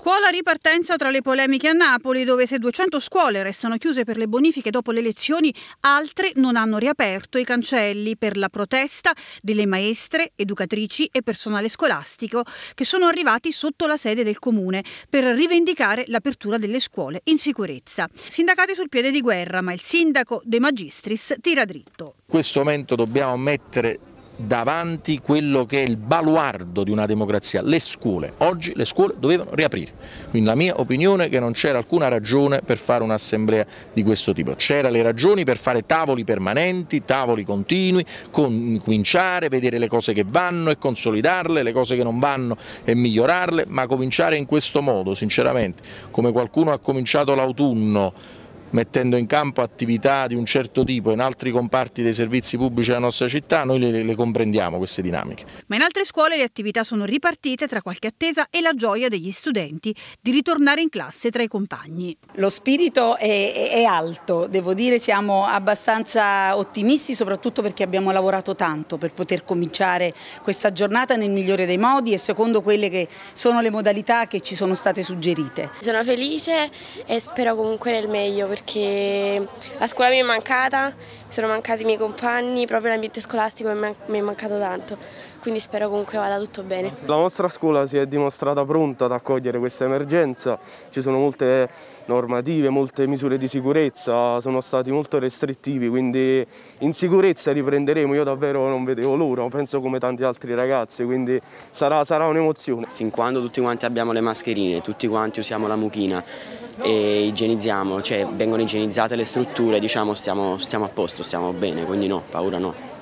Scuola ripartenza tra le polemiche a Napoli, dove se 200 scuole restano chiuse per le bonifiche dopo le elezioni, altre non hanno riaperto i cancelli per la protesta delle maestre, educatrici e personale scolastico che sono arrivati sotto la sede del comune per rivendicare l'apertura delle scuole in sicurezza. Sindacati sul piede di guerra, ma il sindaco De Magistris tira dritto. In questo momento dobbiamo mettere davanti quello che è il baluardo di una democrazia, le scuole. Oggi le scuole dovevano riaprire, quindi la mia opinione è che non c'era alcuna ragione per fare un'assemblea di questo tipo, c'erano le ragioni per fare tavoli permanenti, tavoli continui, cominciare, vedere le cose che vanno e consolidarle, le cose che non vanno e migliorarle, ma cominciare in questo modo, sinceramente, come qualcuno ha cominciato l'autunno mettendo in campo attività di un certo tipo in altri comparti dei servizi pubblici della nostra città, noi le, le, comprendiamo queste dinamiche. Ma in altre scuole le attività sono ripartite tra qualche attesa e la gioia degli studenti di ritornare in classe tra i compagni. Lo spirito è, è alto, devo dire siamo abbastanza ottimisti soprattutto perché abbiamo lavorato tanto per poter cominciare questa giornata nel migliore dei modi e secondo quelle che sono le modalità che ci sono state suggerite. Sono felice e spero comunque nel meglio perché la scuola mi è mancata, sono mancati i miei compagni, proprio l'ambiente scolastico mi è mancato tanto, quindi spero comunque vada tutto bene. La nostra scuola si è dimostrata pronta ad accogliere questa emergenza, ci sono molte normative, molte misure di sicurezza, sono stati molto restrittivi, quindi in sicurezza riprenderemo, io davvero non vedevo l'ora, penso come tanti altri ragazzi, quindi sarà, sarà un'emozione. Fin quando tutti quanti abbiamo le mascherine, tutti quanti usiamo la mucchina e igienizziamo, cioè ben vengono igienizzate le strutture diciamo, stiamo, stiamo a posto, stiamo bene, quindi no, paura no.